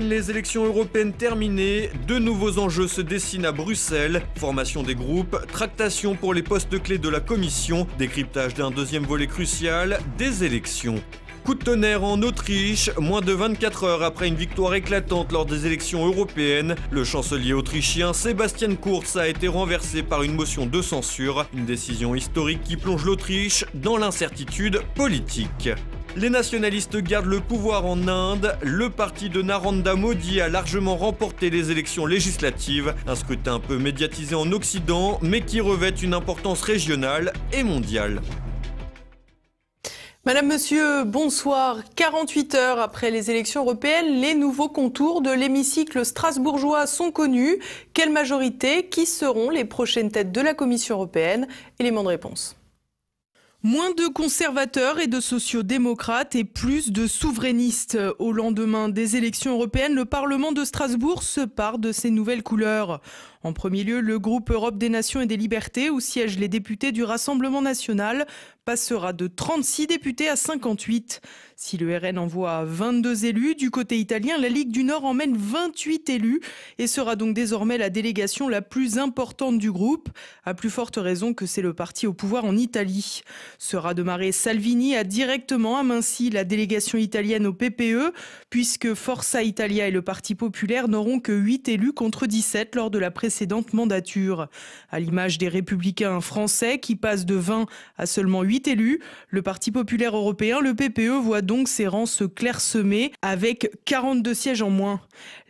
les élections européennes terminées, de nouveaux enjeux se dessinent à Bruxelles. Formation des groupes, tractation pour les postes clés de la Commission, décryptage d'un deuxième volet crucial, des élections. Coup de tonnerre en Autriche, moins de 24 heures après une victoire éclatante lors des élections européennes, le chancelier autrichien Sébastien Kurz a été renversé par une motion de censure, une décision historique qui plonge l'Autriche dans l'incertitude politique. Les nationalistes gardent le pouvoir en Inde. Le parti de Narendra Modi a largement remporté les élections législatives, un scrutin un peu médiatisé en Occident, mais qui revêt une importance régionale et mondiale. Madame, Monsieur, bonsoir. 48 heures après les élections européennes, les nouveaux contours de l'hémicycle strasbourgeois sont connus. Quelle majorité Qui seront les prochaines têtes de la Commission européenne Éléments de réponse. Moins de conservateurs et de sociodémocrates et plus de souverainistes. Au lendemain des élections européennes, le Parlement de Strasbourg se part de ses nouvelles couleurs. En premier lieu, le groupe Europe des Nations et des Libertés, où siègent les députés du Rassemblement national, passera de 36 députés à 58. Si le RN envoie 22 élus, du côté italien, la Ligue du Nord emmène 28 élus et sera donc désormais la délégation la plus importante du groupe, à plus forte raison que c'est le parti au pouvoir en Italie. Sera de marée Salvini a directement aminci la délégation italienne au PPE, puisque Forza Italia et le Parti populaire n'auront que 8 élus contre 17 lors de la présidence précédente mandature. À l'image des républicains français qui passent de 20 à seulement 8 élus, le Parti populaire européen, le PPE, voit donc ses rangs se clairsemer avec 42 sièges en moins.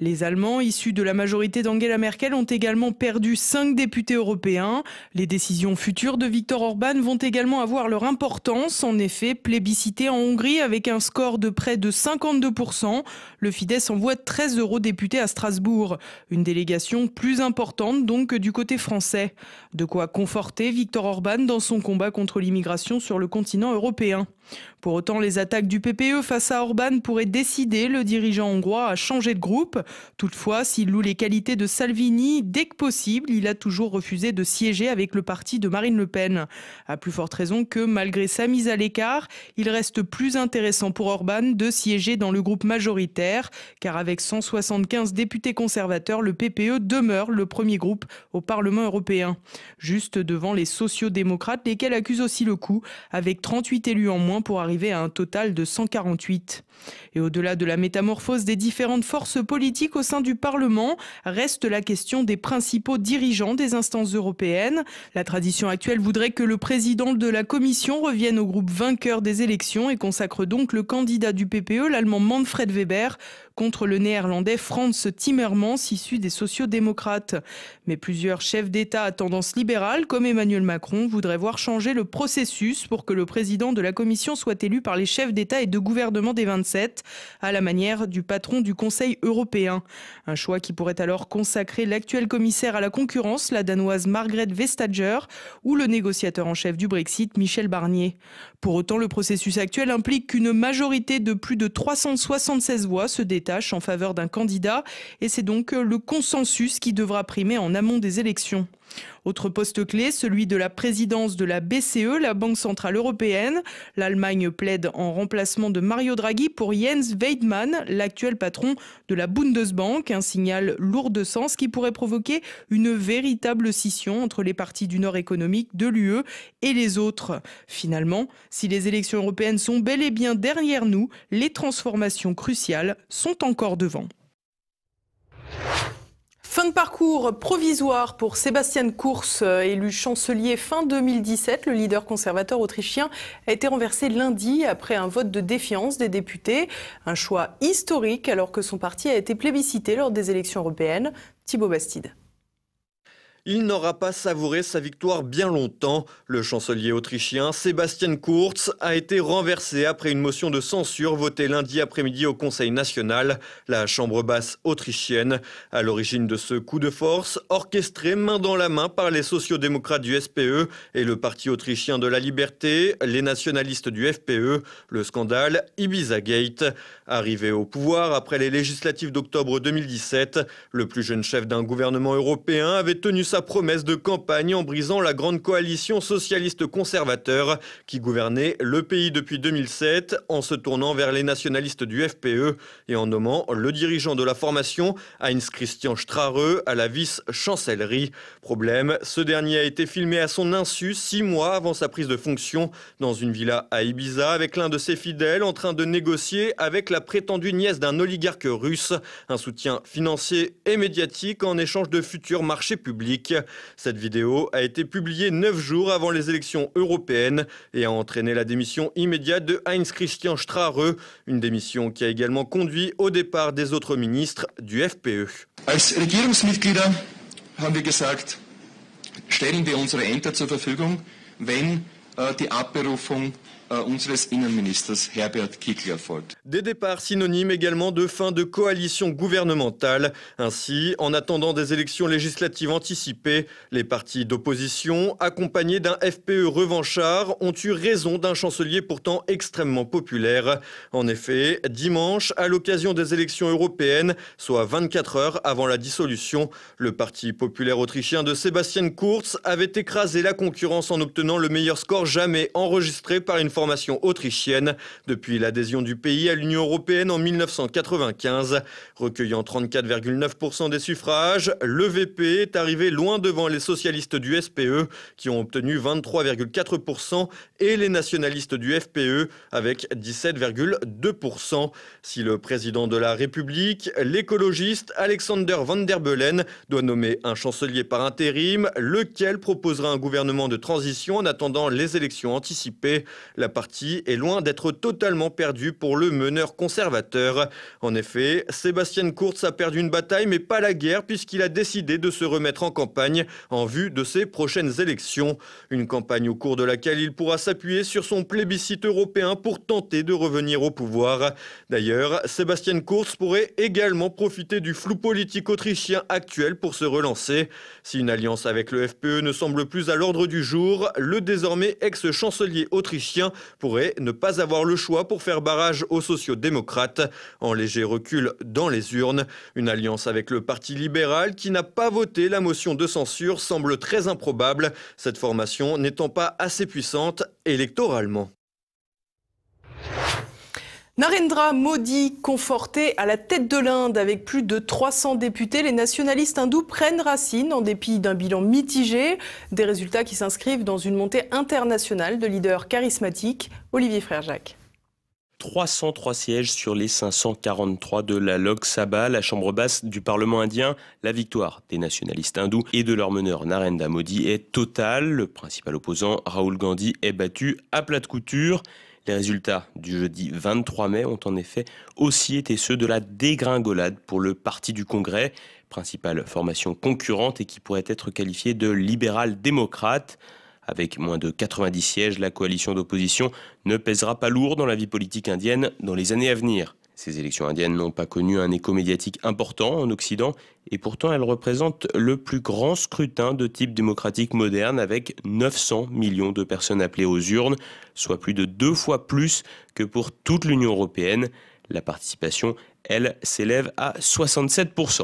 Les Allemands, issus de la majorité d'Angela Merkel, ont également perdu 5 députés européens. Les décisions futures de Viktor Orban vont également avoir leur importance. En effet, plébiscité en Hongrie avec un score de près de 52%, le Fidesz envoie 13 eurodéputés à Strasbourg. Une délégation plus importante donc du côté français. De quoi conforter Victor Orban dans son combat contre l'immigration sur le continent européen. Pour autant, les attaques du PPE face à Orban pourraient décider le dirigeant hongrois à changer de groupe. Toutefois, s'il loue les qualités de Salvini, dès que possible, il a toujours refusé de siéger avec le parti de Marine Le Pen. A plus forte raison que, malgré sa mise à l'écart, il reste plus intéressant pour Orban de siéger dans le groupe majoritaire, car avec 175 députés conservateurs, le PPE demeure le premier groupe au Parlement européen. Juste devant les sociodémocrates, lesquels accusent aussi le coup, avec 38 élus en moins pour arriver à un total de 148. Et au-delà de la métamorphose des différentes forces politiques au sein du Parlement, reste la question des principaux dirigeants des instances européennes. La tradition actuelle voudrait que le président de la Commission revienne au groupe vainqueur des élections et consacre donc le candidat du PPE, l'allemand Manfred Weber, contre le néerlandais Frans Timmermans, issu des sociodémocrates. Mais plusieurs chefs d'État à tendance libérale, comme Emmanuel Macron, voudraient voir changer le processus pour que le président de la Commission soit élu par les chefs d'État et de gouvernement des 27, à la manière du patron du Conseil européen. Un choix qui pourrait alors consacrer l'actuel commissaire à la concurrence, la danoise Margrethe Vestager, ou le négociateur en chef du Brexit, Michel Barnier. Pour autant, le processus actuel implique qu'une majorité de plus de 376 voix se détache en faveur d'un candidat et c'est donc le consensus qui devra primer en amont des élections. Autre poste clé, celui de la présidence de la BCE, la Banque Centrale Européenne. L'Allemagne plaide en remplacement de Mario Draghi pour Jens Weidmann, l'actuel patron de la Bundesbank. Un signal lourd de sens qui pourrait provoquer une véritable scission entre les partis du Nord économique de l'UE et les autres. Finalement, si les élections européennes sont bel et bien derrière nous, les transformations cruciales sont encore devant. Fin de parcours provisoire pour Sébastien Kurz, euh, élu chancelier fin 2017. Le leader conservateur autrichien a été renversé lundi après un vote de défiance des députés. Un choix historique alors que son parti a été plébiscité lors des élections européennes. Thibaut Bastide il n'aura pas savouré sa victoire bien longtemps. Le chancelier autrichien Sébastien Kurz a été renversé après une motion de censure votée lundi après-midi au Conseil national, la chambre basse autrichienne. À l'origine de ce coup de force, orchestré main dans la main par les sociodémocrates du SPE et le Parti autrichien de la liberté, les nationalistes du FPE, le scandale Ibiza Gate. Arrivé au pouvoir après les législatives d'octobre 2017, le plus jeune chef d'un gouvernement européen avait tenu sa promesse de campagne en brisant la grande coalition socialiste-conservateur qui gouvernait le pays depuis 2007 en se tournant vers les nationalistes du FPE et en nommant le dirigeant de la formation, Heinz Christian Strareux, à la vice-chancellerie. Problème, ce dernier a été filmé à son insu six mois avant sa prise de fonction dans une villa à Ibiza avec l'un de ses fidèles en train de négocier avec la prétendue nièce d'un oligarque russe un soutien financier et médiatique en échange de futurs marchés publics. Cette vidéo a été publiée neuf jours avant les élections européennes et a entraîné la démission immédiate de Heinz Christian Strache, une démission qui a également conduit au départ des autres ministres du FPE. Als Regierungsmitglieder haben wir gesagt, stellen wir unsere Ämter zur Verfügung, wenn äh, die Abberufung euh, des départs synonymes également de fin de coalition gouvernementale. Ainsi, en attendant des élections législatives anticipées, les partis d'opposition, accompagnés d'un FPE revanchard, ont eu raison d'un chancelier pourtant extrêmement populaire. En effet, dimanche, à l'occasion des élections européennes, soit 24 heures avant la dissolution, le Parti populaire autrichien de Sébastien Kurz avait écrasé la concurrence en obtenant le meilleur score jamais enregistré par une formation autrichienne depuis l'adhésion du pays à l'Union européenne en 1995. Recueillant 34,9% des suffrages, le VP est arrivé loin devant les socialistes du SPE qui ont obtenu 23,4% et les nationalistes du FPE avec 17,2%. Si le président de la République, l'écologiste Alexander Van der Bellen doit nommer un chancelier par intérim, lequel proposera un gouvernement de transition en attendant les élections anticipées. La la partie est loin d'être totalement perdue pour le meneur conservateur. En effet, Sébastien Kurz a perdu une bataille mais pas la guerre puisqu'il a décidé de se remettre en campagne en vue de ses prochaines élections. Une campagne au cours de laquelle il pourra s'appuyer sur son plébiscite européen pour tenter de revenir au pouvoir. D'ailleurs, Sébastien Kurz pourrait également profiter du flou politique autrichien actuel pour se relancer. Si une alliance avec le FPE ne semble plus à l'ordre du jour, le désormais ex-chancelier autrichien pourrait ne pas avoir le choix pour faire barrage aux sociodémocrates. En léger recul dans les urnes, une alliance avec le Parti libéral qui n'a pas voté la motion de censure semble très improbable, cette formation n'étant pas assez puissante électoralement. Narendra Modi conforté à la tête de l'Inde avec plus de 300 députés, les nationalistes hindous prennent racine en dépit d'un bilan mitigé, des résultats qui s'inscrivent dans une montée internationale de leaders charismatiques. Olivier Frère-Jacques. 303 sièges sur les 543 de la Lok Sabha, la chambre basse du Parlement indien. La victoire des nationalistes hindous et de leur meneur Narendra Modi est totale. Le principal opposant, Raoul Gandhi, est battu à plat de couture. Les résultats du jeudi 23 mai ont en effet aussi été ceux de la dégringolade pour le Parti du Congrès, principale formation concurrente et qui pourrait être qualifiée de libéral-démocrate. Avec moins de 90 sièges, la coalition d'opposition ne pèsera pas lourd dans la vie politique indienne dans les années à venir. Ces élections indiennes n'ont pas connu un écho médiatique important en Occident et pourtant elles représentent le plus grand scrutin de type démocratique moderne avec 900 millions de personnes appelées aux urnes, soit plus de deux fois plus que pour toute l'Union européenne. La participation, elle, s'élève à 67%.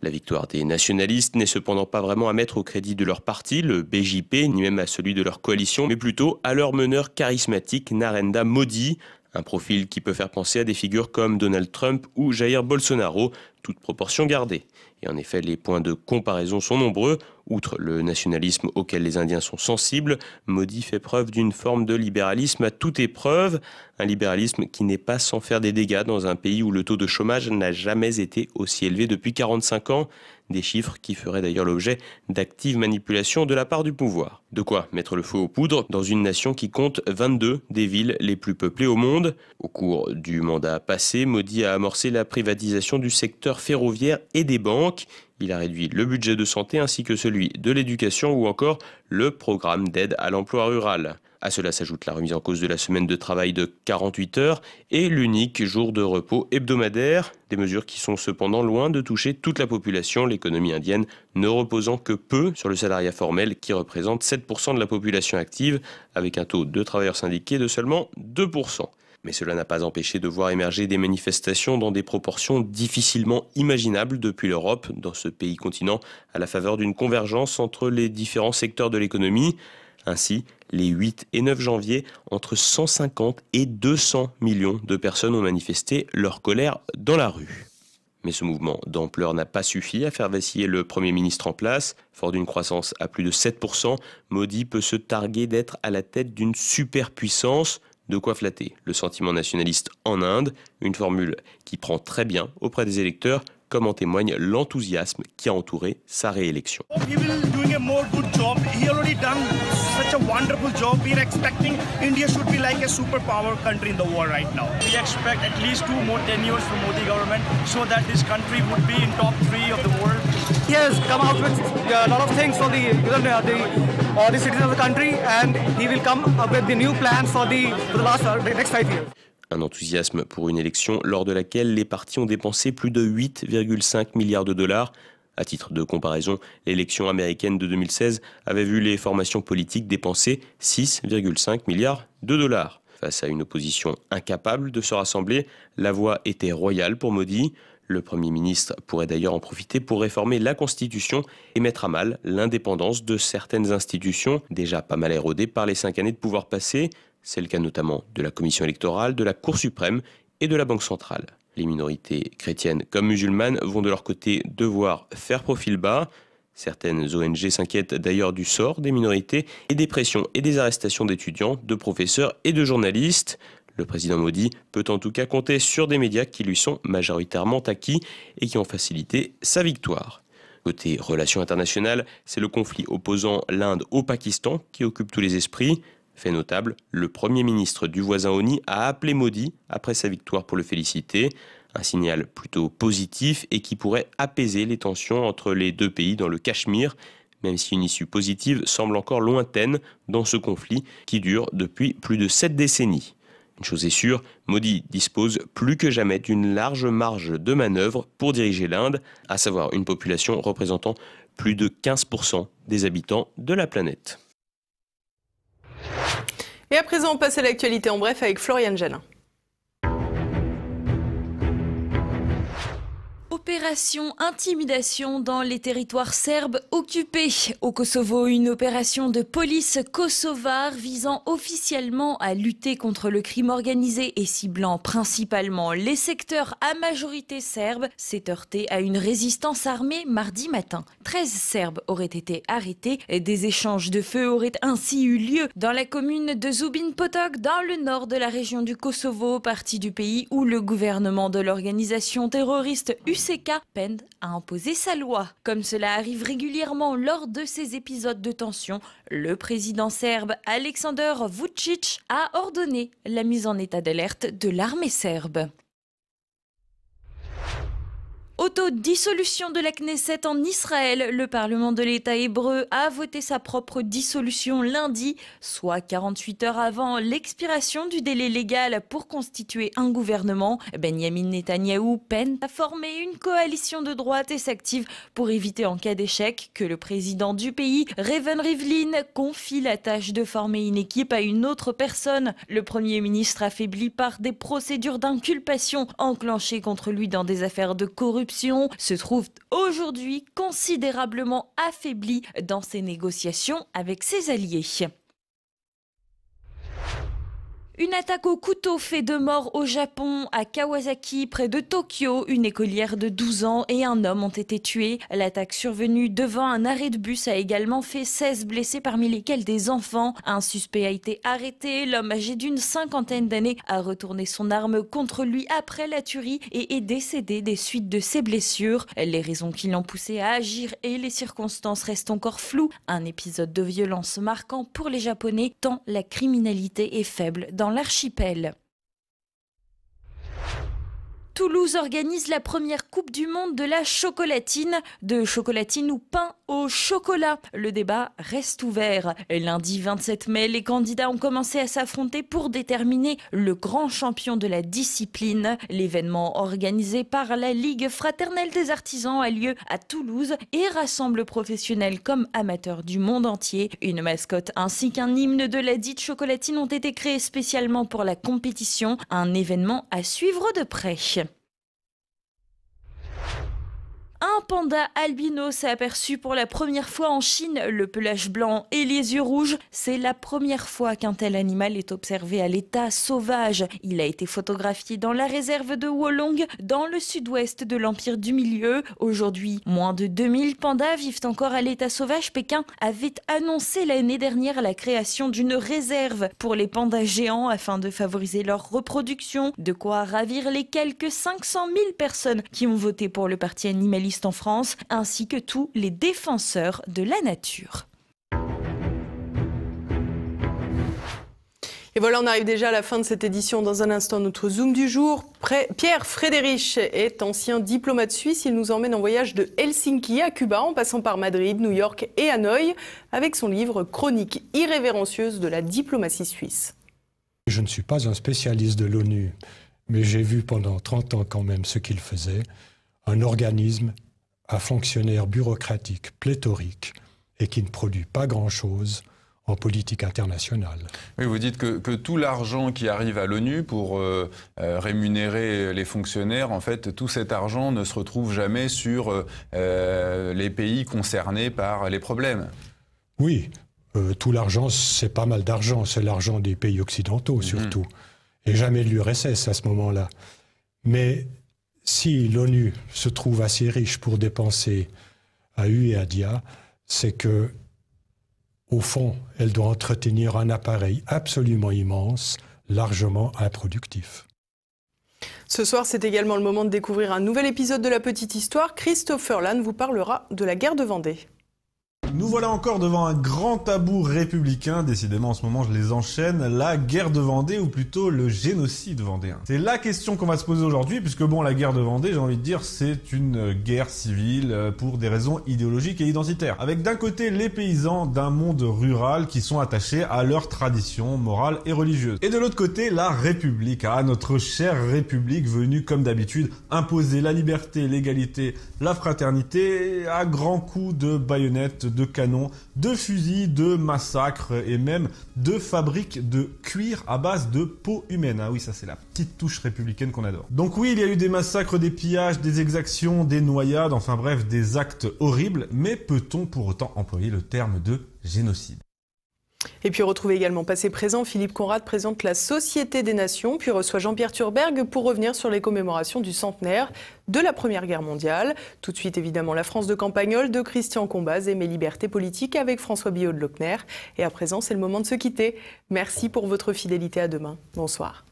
La victoire des nationalistes n'est cependant pas vraiment à mettre au crédit de leur parti, le BJP, ni même à celui de leur coalition, mais plutôt à leur meneur charismatique Narendra Modi, un profil qui peut faire penser à des figures comme Donald Trump ou Jair Bolsonaro, toute proportion gardée. Et en effet, les points de comparaison sont nombreux. Outre le nationalisme auquel les Indiens sont sensibles, Modi fait preuve d'une forme de libéralisme à toute épreuve, un libéralisme qui n'est pas sans faire des dégâts dans un pays où le taux de chômage n'a jamais été aussi élevé depuis 45 ans, des chiffres qui feraient d'ailleurs l'objet d'actives manipulations de la part du pouvoir. De quoi mettre le feu aux poudres dans une nation qui compte 22 des villes les plus peuplées au monde. Au cours du mandat passé, Modi a amorcé la privatisation du secteur ferroviaire et des banques. Il a réduit le budget de santé ainsi que celui de l'éducation ou encore le programme d'aide à l'emploi rural. À cela s'ajoute la remise en cause de la semaine de travail de 48 heures et l'unique jour de repos hebdomadaire, des mesures qui sont cependant loin de toucher toute la population, l'économie indienne ne reposant que peu sur le salariat formel qui représente 7% de la population active, avec un taux de travailleurs syndiqués de seulement 2%. Mais cela n'a pas empêché de voir émerger des manifestations dans des proportions difficilement imaginables depuis l'Europe, dans ce pays continent, à la faveur d'une convergence entre les différents secteurs de l'économie. Ainsi, les 8 et 9 janvier, entre 150 et 200 millions de personnes ont manifesté leur colère dans la rue. Mais ce mouvement d'ampleur n'a pas suffi à faire vaciller le Premier ministre en place. Fort d'une croissance à plus de 7%, Modi peut se targuer d'être à la tête d'une superpuissance. De quoi flatter le sentiment nationaliste en Inde, une formule qui prend très bien auprès des électeurs, comme en témoigne l'enthousiasme qui a entouré sa réélection a wonderful job. We're expecting India should be like a superpower country in the world right now. We expect at least two more tenures from Modi government so that this country would be in top three of the world. Yes, come out with uh, a lot of things for the, uh, uh, uh citizens of the country and he will come up with the new plans for the, for the, last, the next five years un enthousiasme pour une élection lors de laquelle les partis ont dépensé plus de 8,5 milliards de dollars à titre de comparaison, l'élection américaine de 2016 avait vu les formations politiques dépenser 6,5 milliards de dollars. Face à une opposition incapable de se rassembler, la voie était royale pour Modi. Le Premier ministre pourrait d'ailleurs en profiter pour réformer la Constitution et mettre à mal l'indépendance de certaines institutions déjà pas mal érodées par les cinq années de pouvoir passé. C'est le cas notamment de la Commission électorale, de la Cour suprême et de la Banque centrale. Les minorités chrétiennes comme musulmanes vont de leur côté devoir faire profil bas. Certaines ONG s'inquiètent d'ailleurs du sort des minorités et des pressions et des arrestations d'étudiants, de professeurs et de journalistes. Le président Modi peut en tout cas compter sur des médias qui lui sont majoritairement acquis et qui ont facilité sa victoire. Côté relations internationales, c'est le conflit opposant l'Inde au Pakistan qui occupe tous les esprits. Fait notable, le Premier ministre du voisin ONI a appelé Modi après sa victoire pour le féliciter, un signal plutôt positif et qui pourrait apaiser les tensions entre les deux pays dans le Cachemire, même si une issue positive semble encore lointaine dans ce conflit qui dure depuis plus de sept décennies. Une chose est sûre, Modi dispose plus que jamais d'une large marge de manœuvre pour diriger l'Inde, à savoir une population représentant plus de 15% des habitants de la planète. Et à présent, on passe à l'actualité en bref avec Florian Jalin. Opération intimidation dans les territoires serbes occupés. Au Kosovo, une opération de police kosovare visant officiellement à lutter contre le crime organisé et ciblant principalement les secteurs à majorité serbe s'est heurtée à une résistance armée mardi matin. 13 Serbes auraient été arrêtés. et Des échanges de feu auraient ainsi eu lieu dans la commune de Zubin Potok, dans le nord de la région du Kosovo, partie du pays où le gouvernement de l'organisation terroriste l'UCK pend a imposer sa loi. Comme cela arrive régulièrement lors de ces épisodes de tension, le président serbe Aleksandar Vucic a ordonné la mise en état d'alerte de l'armée serbe dissolution de la Knesset en Israël. Le Parlement de l'État hébreu a voté sa propre dissolution lundi, soit 48 heures avant l'expiration du délai légal pour constituer un gouvernement. Benjamin Netanyahou peine à former une coalition de droite et s'active pour éviter en cas d'échec que le président du pays, Reven Rivlin, confie la tâche de former une équipe à une autre personne. Le Premier ministre affaibli par des procédures d'inculpation enclenchées contre lui dans des affaires de corruption se trouve aujourd'hui considérablement affaiblie dans ses négociations avec ses alliés. Une attaque au couteau fait deux morts au Japon, à Kawasaki, près de Tokyo. Une écolière de 12 ans et un homme ont été tués. L'attaque survenue devant un arrêt de bus a également fait 16 blessés, parmi lesquels des enfants. Un suspect a été arrêté. L'homme âgé d'une cinquantaine d'années a retourné son arme contre lui après la tuerie et est décédé des suites de ses blessures. Les raisons qui l'ont poussé à agir et les circonstances restent encore floues. Un épisode de violence marquant pour les Japonais, tant la criminalité est faible dans l'archipel. Toulouse organise la première Coupe du Monde de la chocolatine, de chocolatine ou pain au chocolat. Le débat reste ouvert. Lundi 27 mai, les candidats ont commencé à s'affronter pour déterminer le grand champion de la discipline. L'événement organisé par la Ligue fraternelle des artisans a lieu à Toulouse et rassemble professionnels comme amateurs du monde entier. Une mascotte ainsi qu'un hymne de la dite chocolatine ont été créés spécialement pour la compétition, un événement à suivre de près un panda albino s'est aperçu pour la première fois en Chine le pelage blanc et les yeux rouges. C'est la première fois qu'un tel animal est observé à l'état sauvage. Il a été photographié dans la réserve de Wolong, dans le sud-ouest de l'Empire du Milieu. Aujourd'hui, moins de 2000 pandas vivent encore à l'état sauvage. Pékin avait annoncé l'année dernière la création d'une réserve pour les pandas géants afin de favoriser leur reproduction. De quoi ravir les quelques 500 000 personnes qui ont voté pour le parti animaliste en France, ainsi que tous les défenseurs de la nature. Et voilà, on arrive déjà à la fin de cette édition. Dans un instant, notre Zoom du jour. Pierre Frédérich est ancien diplomate suisse. Il nous emmène en voyage de Helsinki à Cuba, en passant par Madrid, New York et Hanoï, avec son livre Chronique irrévérencieuse de la diplomatie suisse. Je ne suis pas un spécialiste de l'ONU, mais j'ai vu pendant 30 ans quand même ce qu'il faisait, un organisme un fonctionnaire bureaucratique pléthorique et qui ne produit pas grand-chose en politique internationale. Oui, vous dites que, que tout l'argent qui arrive à l'ONU pour euh, euh, rémunérer les fonctionnaires, en fait, tout cet argent ne se retrouve jamais sur euh, les pays concernés par les problèmes. Oui, tout l'argent, c'est pas mal d'argent, c'est l'argent des pays occidentaux mhm. surtout, et jamais de l'URSS à ce moment-là. Mais si l'ONU se trouve assez riche pour dépenser à U et à DIA, c'est que, au fond, elle doit entretenir un appareil absolument immense, largement improductif. Ce soir, c'est également le moment de découvrir un nouvel épisode de La Petite Histoire. Christopher Lann vous parlera de la guerre de Vendée. Nous voilà encore devant un grand tabou républicain. Décidément, en ce moment, je les enchaîne. La guerre de Vendée, ou plutôt le génocide vendéen. C'est la question qu'on va se poser aujourd'hui, puisque bon, la guerre de Vendée, j'ai envie de dire, c'est une guerre civile euh, pour des raisons idéologiques et identitaires. Avec d'un côté les paysans d'un monde rural qui sont attachés à leurs traditions morales et religieuses. Et de l'autre côté, la République. Ah, notre chère République venue, comme d'habitude, imposer la liberté, l'égalité, la fraternité à grands coups de baïonnette de de canons, de fusils, de massacres et même de fabriques de cuir à base de peau humaine. Ah oui, ça c'est la petite touche républicaine qu'on adore. Donc oui, il y a eu des massacres, des pillages, des exactions, des noyades, enfin bref, des actes horribles, mais peut-on pour autant employer le terme de génocide et puis retrouvez également Passé Présent. Philippe Conrad présente la Société des Nations, puis reçoit Jean-Pierre Turberg pour revenir sur les commémorations du centenaire de la Première Guerre mondiale. Tout de suite, évidemment, la France de Campagnol de Christian Combaz et mes libertés politiques avec François Billot de Lochner. Et à présent, c'est le moment de se quitter. Merci pour votre fidélité. À demain. Bonsoir.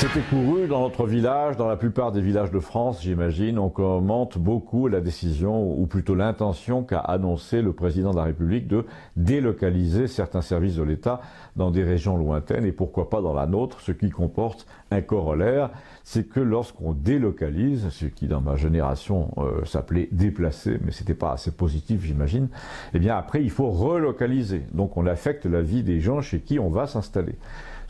C'était couru dans notre village, dans la plupart des villages de France, j'imagine. On commente beaucoup la décision, ou plutôt l'intention qu'a annoncé le président de la République de délocaliser certains services de l'État dans des régions lointaines et pourquoi pas dans la nôtre, ce qui comporte un corollaire, c'est que lorsqu'on délocalise, ce qui dans ma génération euh, s'appelait déplacer, mais c'était pas assez positif, j'imagine, eh bien après il faut relocaliser. Donc on affecte la vie des gens chez qui on va s'installer.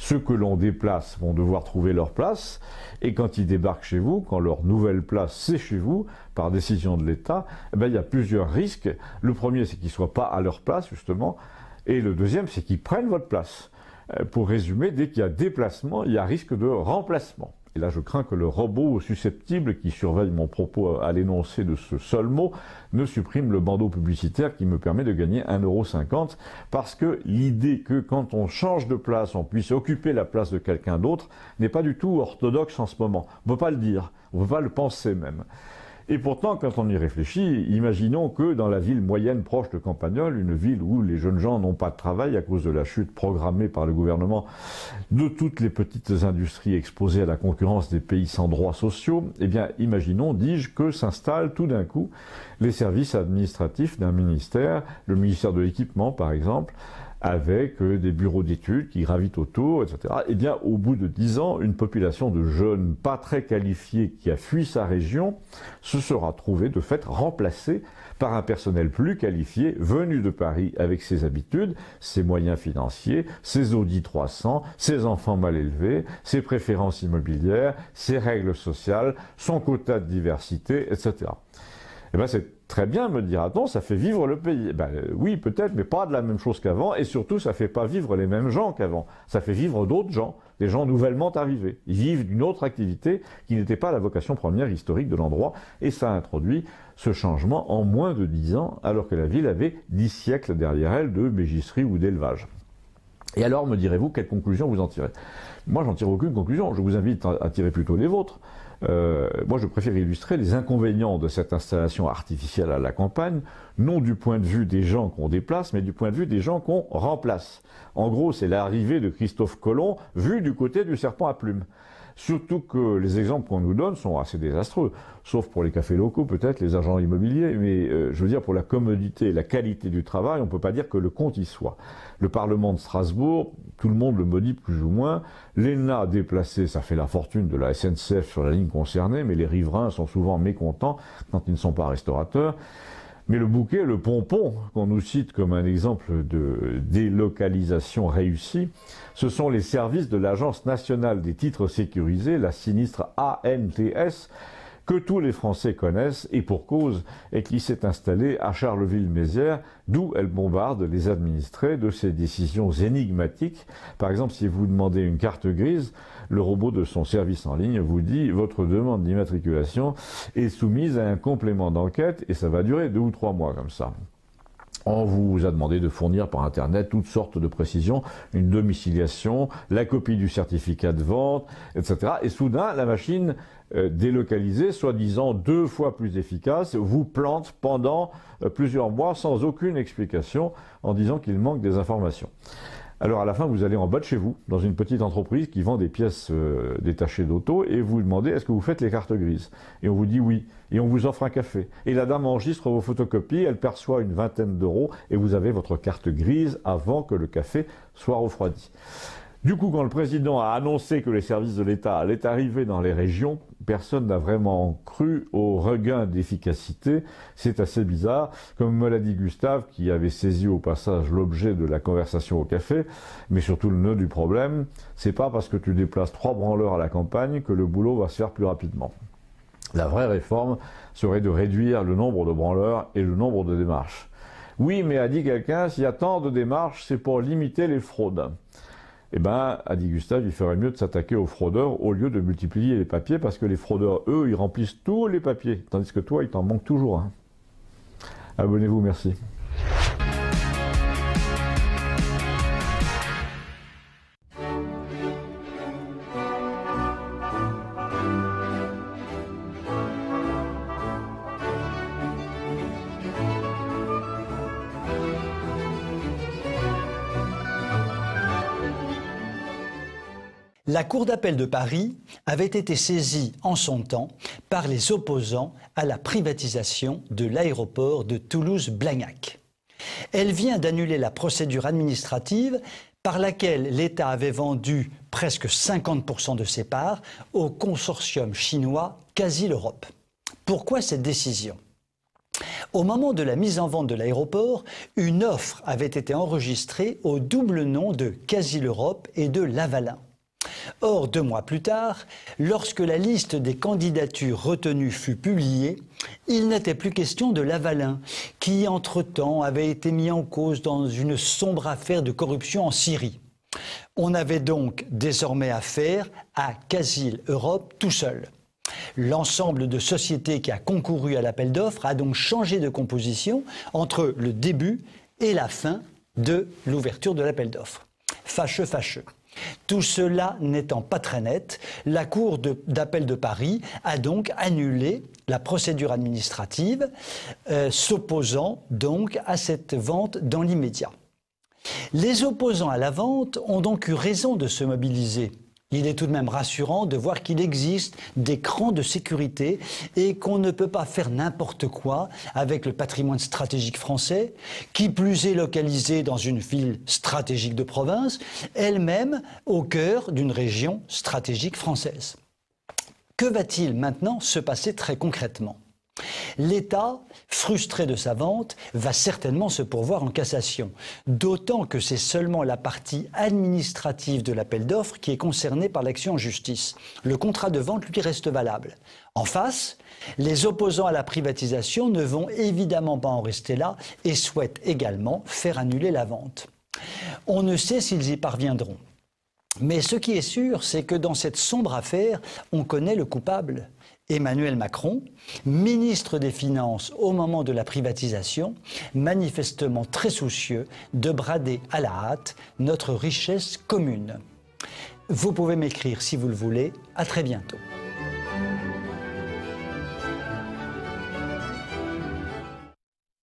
Ceux que l'on déplace vont devoir trouver leur place, et quand ils débarquent chez vous, quand leur nouvelle place c'est chez vous, par décision de l'État, eh ben, il y a plusieurs risques. Le premier, c'est qu'ils ne soient pas à leur place, justement, et le deuxième, c'est qu'ils prennent votre place. Euh, pour résumer, dès qu'il y a déplacement, il y a risque de remplacement. Et là, je crains que le robot susceptible qui surveille mon propos à l'énoncé de ce seul mot ne supprime le bandeau publicitaire qui me permet de gagner 1,50€ parce que l'idée que quand on change de place, on puisse occuper la place de quelqu'un d'autre n'est pas du tout orthodoxe en ce moment. On ne peut pas le dire, on ne peut pas le penser même. Et pourtant, quand on y réfléchit, imaginons que dans la ville moyenne proche de Campagnol, une ville où les jeunes gens n'ont pas de travail à cause de la chute programmée par le gouvernement de toutes les petites industries exposées à la concurrence des pays sans droits sociaux, eh bien, imaginons, dis-je, que s'installent tout d'un coup les services administratifs d'un ministère, le ministère de l'équipement par exemple, avec euh, des bureaux d'études qui gravitent autour, etc. Eh bien, au bout de dix ans, une population de jeunes pas très qualifiés qui a fui sa région se sera trouvée de fait remplacée par un personnel plus qualifié venu de Paris avec ses habitudes, ses moyens financiers, ses audits 300, ses enfants mal élevés, ses préférences immobilières, ses règles sociales, son quota de diversité, etc. Eh bien, cette Très bien, me dira-t-on, ça fait vivre le pays. Eh ben, euh, oui, peut-être, mais pas de la même chose qu'avant, et surtout, ça fait pas vivre les mêmes gens qu'avant. Ça fait vivre d'autres gens, des gens nouvellement arrivés. Ils vivent d'une autre activité qui n'était pas la vocation première historique de l'endroit, et ça introduit ce changement en moins de dix ans, alors que la ville avait dix siècles derrière elle de bégisserie ou d'élevage. Et alors, me direz-vous, quelle conclusion vous en tirez Moi, j'en tire aucune conclusion. Je vous invite à tirer plutôt les vôtres. Euh, moi, je préfère illustrer les inconvénients de cette installation artificielle à la campagne, non du point de vue des gens qu'on déplace, mais du point de vue des gens qu'on remplace. En gros, c'est l'arrivée de Christophe Colomb vu du côté du serpent à plumes. Surtout que les exemples qu'on nous donne sont assez désastreux, sauf pour les cafés locaux, peut-être les agents immobiliers, mais euh, je veux dire pour la commodité et la qualité du travail, on ne peut pas dire que le compte y soit. Le Parlement de Strasbourg, tout le monde le maudit plus ou moins. L'ENA déplacé, ça fait la fortune de la SNCF sur la ligne concernée, mais les riverains sont souvent mécontents quand ils ne sont pas restaurateurs. Mais le bouquet, le pompon, qu'on nous cite comme un exemple de délocalisation réussie, ce sont les services de l'Agence nationale des titres sécurisés, la sinistre ANTS, que tous les Français connaissent et pour cause, et qui s'est installée à Charleville-Mézières, d'où elle bombarde les administrés de ses décisions énigmatiques. Par exemple, si vous demandez une carte grise, le robot de son service en ligne vous dit votre demande d'immatriculation est soumise à un complément d'enquête et ça va durer deux ou trois mois comme ça on vous a demandé de fournir par Internet toutes sortes de précisions, une domiciliation, la copie du certificat de vente, etc. Et soudain, la machine euh, délocalisée, soi-disant deux fois plus efficace, vous plante pendant euh, plusieurs mois sans aucune explication en disant qu'il manque des informations. Alors à la fin, vous allez en bas de chez vous, dans une petite entreprise qui vend des pièces euh, détachées d'auto, et vous demandez est-ce que vous faites les cartes grises Et on vous dit oui, et on vous offre un café. Et la dame enregistre vos photocopies, elle perçoit une vingtaine d'euros, et vous avez votre carte grise avant que le café soit refroidi. Du coup, quand le président a annoncé que les services de l'État allaient arriver dans les régions, personne n'a vraiment cru au regain d'efficacité. C'est assez bizarre. Comme me l'a dit Gustave, qui avait saisi au passage l'objet de la conversation au café, mais surtout le nœud du problème, c'est pas parce que tu déplaces trois branleurs à la campagne que le boulot va se faire plus rapidement. La vraie réforme serait de réduire le nombre de branleurs et le nombre de démarches. Oui, mais a dit quelqu'un, s'il y a tant de démarches, c'est pour limiter les fraudes eh ben, dit Gustave, il ferait mieux de s'attaquer aux fraudeurs au lieu de multiplier les papiers, parce que les fraudeurs, eux, ils remplissent tous les papiers, tandis que toi, il t'en manque toujours Abonnez-vous, merci. La Cour d'appel de Paris avait été saisie en son temps par les opposants à la privatisation de l'aéroport de Toulouse-Blagnac. Elle vient d'annuler la procédure administrative par laquelle l'État avait vendu presque 50% de ses parts au consortium chinois Quasi l'Europe. Pourquoi cette décision Au moment de la mise en vente de l'aéroport, une offre avait été enregistrée au double nom de Quasi l'Europe et de Lavalin. Or, deux mois plus tard, lorsque la liste des candidatures retenues fut publiée, il n'était plus question de Lavalin, qui, entre-temps, avait été mis en cause dans une sombre affaire de corruption en Syrie. On avait donc désormais affaire à Casil Europe tout seul. L'ensemble de sociétés qui a concouru à l'appel d'offres a donc changé de composition entre le début et la fin de l'ouverture de l'appel d'offres. Fâcheux, fâcheux. Tout cela n'étant pas très net, la Cour d'appel de, Paris a donc annulé la procédure administrative, euh, s'opposant donc à cette vente dans l'immédiat. Les opposants à la vente ont donc eu raison de se mobiliser il est tout de même rassurant de voir qu'il existe des crans de sécurité et qu'on ne peut pas faire n'importe quoi avec le patrimoine stratégique français, qui plus est localisé dans une ville stratégique de province, elle-même au cœur d'une région stratégique française. Que va-t-il maintenant se passer très concrètement l'État, frustré de sa vente, va certainement se pourvoir en cassation. D'autant que c'est seulement la partie administrative de l'appel d'offres qui est concernée par l'action en justice. Le contrat de vente lui reste valable. En face, les opposants à la privatisation ne vont évidemment pas en rester là et souhaitent également faire annuler la vente. On ne sait s'ils y parviendront. Mais ce qui est sûr, c'est que dans cette sombre affaire, on connaît le coupable. Emmanuel Macron, ministre des Finances au moment de la privatisation, manifestement très soucieux de brader à la hâte notre richesse commune. Vous pouvez m'écrire si vous le voulez. À très bientôt.